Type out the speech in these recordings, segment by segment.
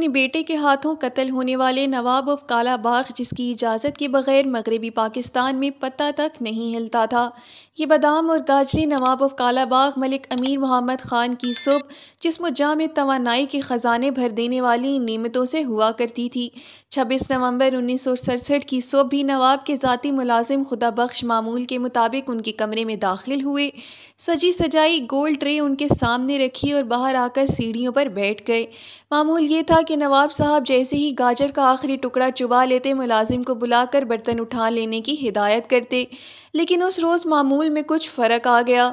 अपने बेटे के हाथों कत्ल होने वाले नवाब ऑफ काला बाग जिसकी इजाज़त के बगैर मगरबी पाकिस्तान में पत्ता तक नहीं हिलता था ये बादाम और गाजरी नवाब ऑफ काला बाग मलिक अमीर मोहम्मद ख़ान की सुब जिसम जाम तोानाई के ख़जाने भर देने वाली नियमतों से हुआ करती थी छब्बीस नवंबर उन्नीस सौ सड़सठ की सुब भी नवाब के ज़ाती मुलाजिम खुदा बख्श मामूल के मुताबिक उनके कमरे में दाखिल हुए सजी सजाई गोल ट्रे उनके सामने रखी और बाहर आकर सीढ़ियों पर बैठ गए मामूल ये था कि नवाब साहब जैसे ही गाजर का आखिरी टुकड़ा चुबा लेते मुलाजिम को बुलाकर बर्तन उठा लेने की हिदायत करते लेकिन उस रोज़ मामूल में कुछ फ़र्क आ गया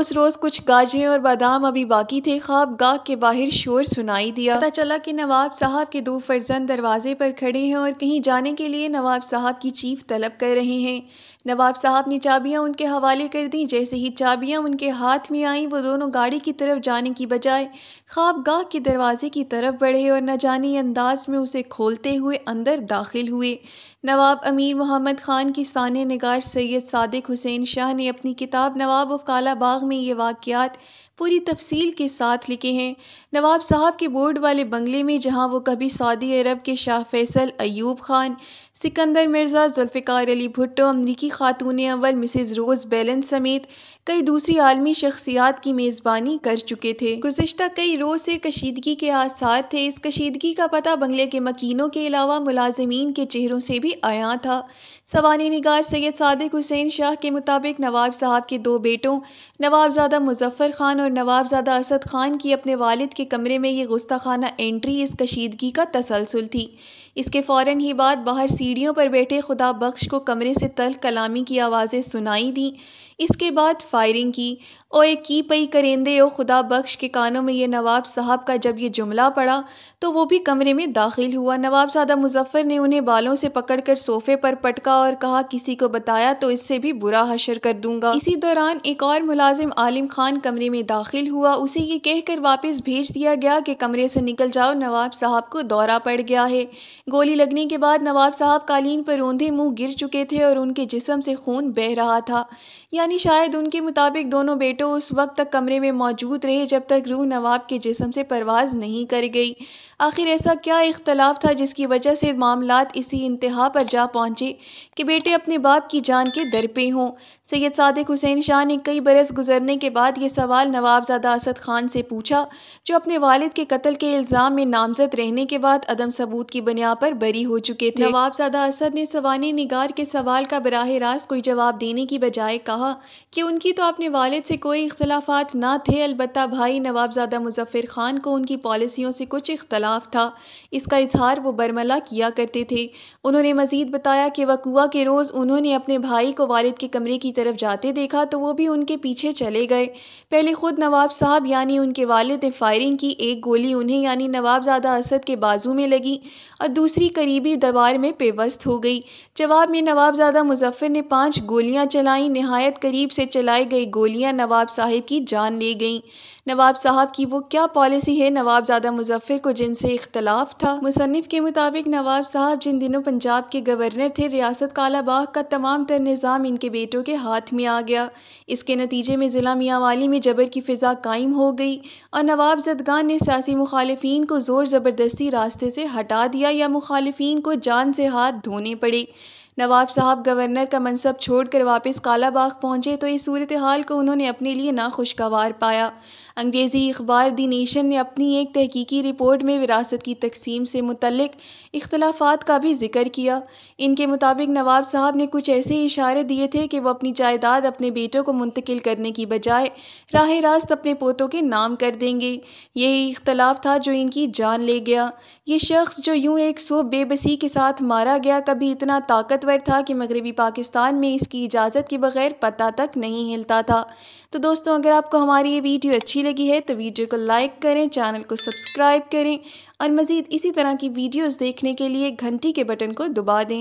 उस रोज़ कुछ गाजरें और बादाम अभी बाकी थे ख्वाब गाह के बाहर शोर सुनाई दिया पता चला कि नवाब साहब के दो फर्जंद दरवाजे पर खड़े हैं और कहीं जाने के लिए नवाब साहब की चीफ तलब कर रहे हैं नवाब साहब ने चाबियां उनके हवाले कर दी जैसे ही चाबियां उनके हाथ में आईं वो दोनों गाड़ी की तरफ जाने की बजाय ख्वाबगाह के दरवाजे की तरफ बढ़े और न जाने अंदाज में उसे खोलते हुए अंदर दाखिल हुए नवाब अमीर मोहम्मद ख़ान की सान नगार सैयद सदक हुसैन शाह ने अपनी किताब नवाब ऑफ काला बाग में ये वाक़ात पूरी तफसील के साथ लिखे हैं नवाब साहब के बोर्ड वाले बंगले में जहां वो कभी सऊदी अरब के शाह फैसल अयूब खान सिकंदर मिर्ज़ा जुल्फ़िकार अली भुट्टो अमरीकी खातून अवल मिसेज़ रोज़ बैलन समेत कई दूसरी आलमी शख्सियात की मेज़बानी कर चुके थे गुज्त कई रोज़ से कशीदगी के आसार थे इस कशीदगी का पता बंगले के मकीनों के अलावा मुलाजमीन के चेहरों से भी आया था सवानी निगार सैयद सदक हुसैन शाह के मुताबिक नवाब साहब के दो बेटों नवाबजादा मुजफ्फर खान और नवाबजादा असद खान की अपने वालिद के कमरे में ये गुस्ताखाना एंट्री इस कशीदगी का तसलसल थी इसके फ़ौर ही बाद बाहर सीढ़ियों पर बैठे खुदा बख्श को कमरे से तल कलामी की आवाज़ें सुनाई दी इसके बाद फायरिंग की ओ एक की पई करेंदे ओ खुदा बख्श के कानों में ये नवाब साहब का जब ये जुमला पड़ा तो वो भी कमरे में दाखिल हुआ नवाब सादा ने उन्हें बालों से पकड़ पकड़कर सोफे पर पटका और कहा किसी को बताया तो इससे भी बुरा हशर कर दूंगा इसी दौरान एक और मुलाजिम आलिम खान कमरे में दाखिल हुआ उसे ये कहकर वापस भेज दिया गया कि कमरे से निकल जाओ नवाब साहब को दौरा पड़ गया है गोली लगने के बाद नवाब साहब कालीन पर ओंधे मुंह गिर चुके थे और उनके जिसम से खून बह रहा था यानी शायद उनके मुताबिक दोनों बेटों उस वक्त तक कमरे में मौजूद रहे जब तक रूह नवाब के जिसम से परवाज नहीं कर गई आखिर ऐसा क्या इख्तलाफ था जिसकी वजह से मामला इसी इंतहा पर जा पहुँचे कि बेटे अपने बाप की जान के दर पे हों सैयद सादिक हुसैन शाह ने कई बरस गुजरने के बाद ये सवाल नवाबजादा असद खान से पूछा जो अपने वालिद के कत्ल के इल्ज़ाम में नामजद रहने के बाद अदम सबूत की बुनियाद पर बरी हो चुके थे नवाबजादा असद ने सवान निगार के सवाल का बरह रास्त कोई जवाब देने की बजाय कहा कहा कि उनकी तो अपने वालद से कोई इख्तलाफात ना थे अलबत् भाई नवाबजादा मुजफ़र ख़ान को उनकी पॉलिसियों से कुछ इख्तलाफ था इसका इजहार वो बरमला किया करते थे उन्होंने मज़ीद बताया कि वकुआ के रोज़ उन्होंने अपने भाई को वालद के कमरे की तरफ जाते देखा तो वो भी उनके पीछे चले गए पहले ख़ुद नवाब साहब यानी उनके वालद ने फायरिंग की एक गोली उन्हें यानी नवाबजादा असद के बाजू में लगी और दूसरी करीबी दवार में पेवस्त हो गई जवाब में नवाबजादा मुजफ़र ने पाँच गोलियाँ चलाईं नहाय नहायत करीब से चलाई गई गोलियां नवाब साहिब की जान ले गईं नवाब साहब की वो क्या पॉलिसी है नवाब ज़्यादा मुजफ्फर को जिनसे इख्तलाफ था मुसनफ़ के मुताबिक नवाब साहब जिन दिनों पंजाब के गवर्नर थे रियासत कालाबाग का तमाम तर निज़ाम इनके बेटों के हाथ में आ गया इसके नतीजे में ज़िला मियाँ वाली में जबर की फ़िज़ा कायम हो गई और नवाब जदगान ने सियासी मुखालफी को ज़ोर ज़बरदस्ती रास्ते से हटा दिया या मुखालफी को जान से हाथ धोने पड़े नवाब साहब गवर्नर का मनसब छोड़कर वापस कालाबाग पहुंचे पहुँचे तो इस सूरत हाल को उन्होंने अपने लिए नाखुशगवार पाया अंग्रेज़ी अखबार दी नेशन ने अपनी एक तहकीकी रिपोर्ट में विरासत की तकसीम से मुतलक इख्तलाफात का भी जिक्र किया इनके मुताबिक नवाब साहब ने कुछ ऐसे इशारे दिए थे कि वह अपनी जायदाद अपने बेटों को मुंतकिल करने की बजाय राह रास्त अपने पोतों के नाम कर देंगे यही इख्तलाफ था जो इनकी जान ले गया ये शख्स जो यूँ एक सो बेबसी के साथ मारा गया कभी इतना ताकत वक्त था कि मगरबी पाकिस्तान में इसकी इजाज़त के बगैर पता तक नहीं हिलता था तो दोस्तों अगर आपको हमारी ये वीडियो अच्छी लगी है तो वीडियो को लाइक करें चैनल को सब्सक्राइब करें और मज़ीद इसी तरह की वीडियोज़ देखने के लिए घंटी के बटन को दबा दें